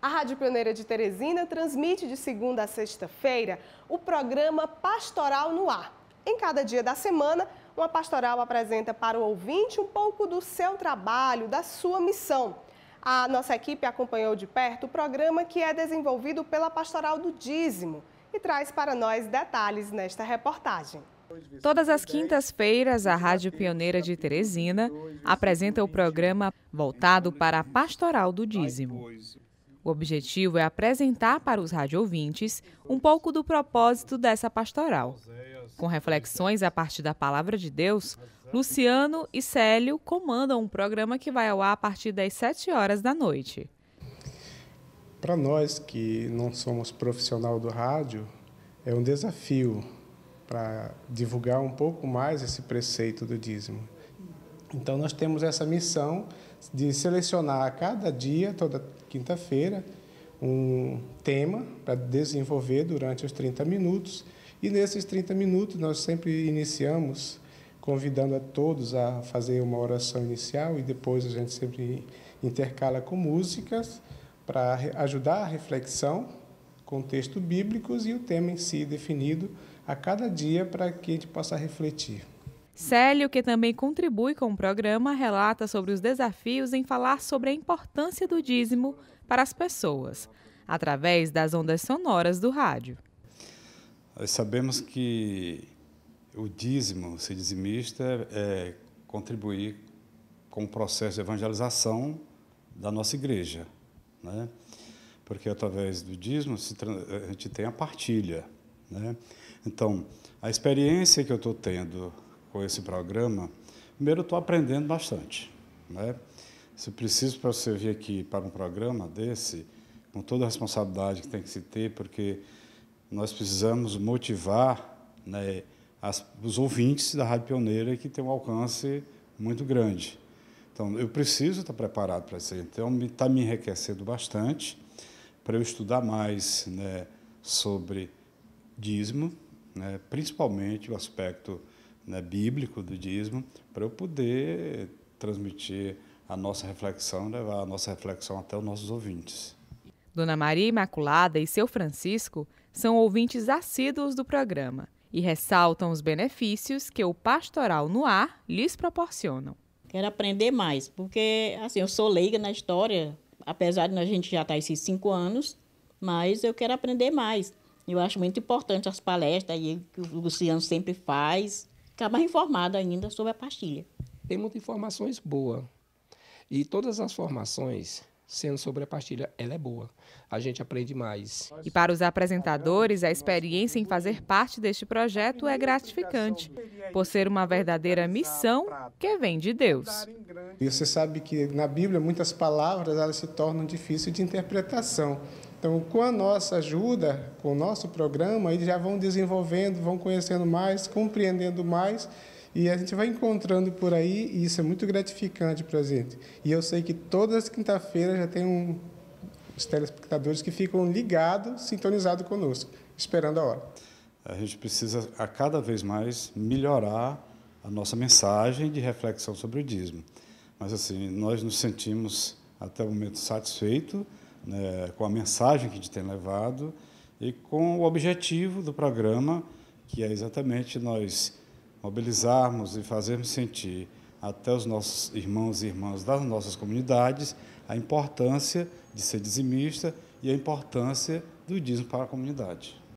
A Rádio Pioneira de Teresina transmite de segunda a sexta-feira o programa Pastoral no Ar. Em cada dia da semana, uma pastoral apresenta para o ouvinte um pouco do seu trabalho, da sua missão. A nossa equipe acompanhou de perto o programa que é desenvolvido pela Pastoral do Dízimo e traz para nós detalhes nesta reportagem. Todas as quintas-feiras, a Rádio Pioneira de Teresina apresenta o programa voltado para a Pastoral do Dízimo. O objetivo é apresentar para os radiovintes um pouco do propósito dessa pastoral. Com reflexões a partir da palavra de Deus, Luciano e Célio comandam um programa que vai ao ar a partir das 7 horas da noite. Para nós que não somos profissional do rádio, é um desafio para divulgar um pouco mais esse preceito do dízimo. Então, nós temos essa missão de selecionar a cada dia, toda quinta-feira, um tema para desenvolver durante os 30 minutos. E nesses 30 minutos, nós sempre iniciamos convidando a todos a fazer uma oração inicial e depois a gente sempre intercala com músicas para ajudar a reflexão com textos bíblicos e o tema em si definido a cada dia para que a gente possa refletir. Célio, que também contribui com o programa, relata sobre os desafios em falar sobre a importância do dízimo para as pessoas, através das ondas sonoras do rádio. Nós sabemos que o dízimo, ser dizimista, é contribuir com o processo de evangelização da nossa igreja, né? porque através do dízimo a gente tem a partilha. Né? Então, a experiência que eu estou tendo com esse programa, primeiro estou aprendendo bastante. Né? Se preciso para você vir aqui para um programa desse, com toda a responsabilidade que tem que se ter, porque nós precisamos motivar né, as, os ouvintes da Rádio Pioneira que tem um alcance muito grande. Então, eu preciso estar tá preparado para isso. Então, está me, tá me enriquecendo bastante para eu estudar mais né, sobre dízimo, né, principalmente o aspecto né, bíblico do dízimo, para eu poder transmitir a nossa reflexão, levar a nossa reflexão até os nossos ouvintes. Dona Maria Imaculada e seu Francisco são ouvintes assíduos do programa e ressaltam os benefícios que o pastoral no ar lhes proporcionam. Quero aprender mais, porque assim, eu sou leiga na história, apesar de a gente já estar tá esses cinco anos, mas eu quero aprender mais. Eu acho muito importante as palestras aí que o Luciano sempre faz, ficar mais informado ainda sobre a pastilha. Tem muitas informações boas. E todas as formações sendo sobre a pastilha, ela é boa. A gente aprende mais. E para os apresentadores, a experiência em fazer parte deste projeto é gratificante, por ser uma verdadeira missão que vem de Deus. E você sabe que na Bíblia muitas palavras elas se tornam difíceis de interpretação. Então, com a nossa ajuda, com o nosso programa, eles já vão desenvolvendo, vão conhecendo mais, compreendendo mais, e a gente vai encontrando por aí, e isso é muito gratificante para a gente. E eu sei que todas as quinta-feiras já tem um, os telespectadores que ficam ligados, sintonizados conosco, esperando a hora. A gente precisa, a cada vez mais, melhorar a nossa mensagem de reflexão sobre o dízimo. Mas, assim, nós nos sentimos, até o momento, satisfeitos né, com a mensagem que a gente tem levado e com o objetivo do programa, que é exatamente nós mobilizarmos e fazermos sentir até os nossos irmãos e irmãs das nossas comunidades a importância de ser dizimista e a importância do dízimo para a comunidade.